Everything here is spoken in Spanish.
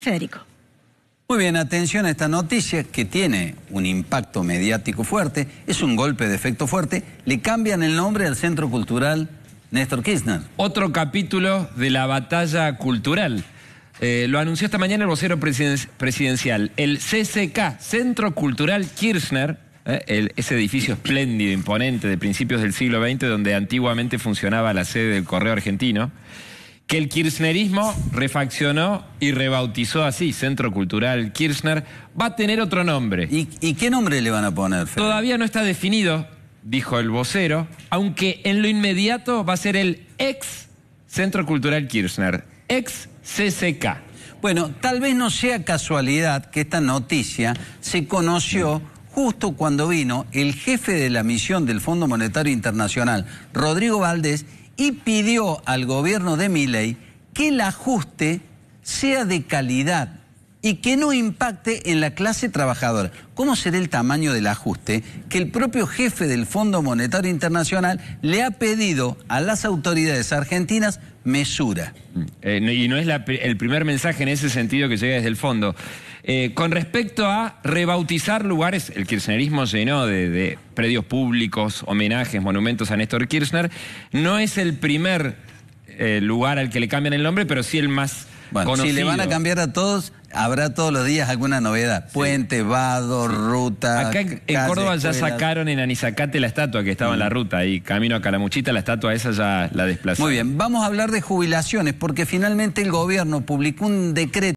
Federico. Muy bien, atención a esta noticia que tiene un impacto mediático fuerte, es un golpe de efecto fuerte, le cambian el nombre al Centro Cultural Néstor Kirchner. Otro capítulo de la batalla cultural. Eh, lo anunció esta mañana el vocero presidencial. El CCK, Centro Cultural Kirchner, eh, ese edificio espléndido, imponente, de principios del siglo XX, donde antiguamente funcionaba la sede del Correo Argentino, que el kirchnerismo refaccionó y rebautizó así, Centro Cultural Kirchner, va a tener otro nombre. ¿Y, qué nombre le van a poner? Todavía no está definido, dijo el vocero, aunque en lo inmediato va a ser el ex Centro Cultural Kirchner, ex CCK. Bueno, tal vez no sea casualidad que esta noticia se conoció justo cuando vino el jefe de la misión del Fondo Monetario Internacional, Rodrigo Valdés, y pidió al gobierno de Miley que el ajuste sea de calidad y que no impacte en la clase trabajadora. ¿Cómo será el tamaño del ajuste que el propio jefe del Fondo Monetario Internacional le ha pedido a las autoridades argentinas mesura. Eh, y no es el primer mensaje en ese sentido que llega desde el fondo. Eh, con respecto a rebautizar lugares, el kirchnerismo llenó de, de predios públicos, homenajes, monumentos a Néstor Kirchner, no es el primer eh, lugar al que le cambian el nombre, pero sí el más conocido. Si le van a cambiar a todos, Habrá todos los días alguna novedad. Puente, vado, ruta. Acá en, Córdoba ya sacaron en Anisacate la estatua que estaba en la mm. ruta y camino a Calamuchita, la estatua esa ya la desplazó. Muy bien, vamos a hablar de jubilaciones porque finalmente el gobierno publicó un decreto.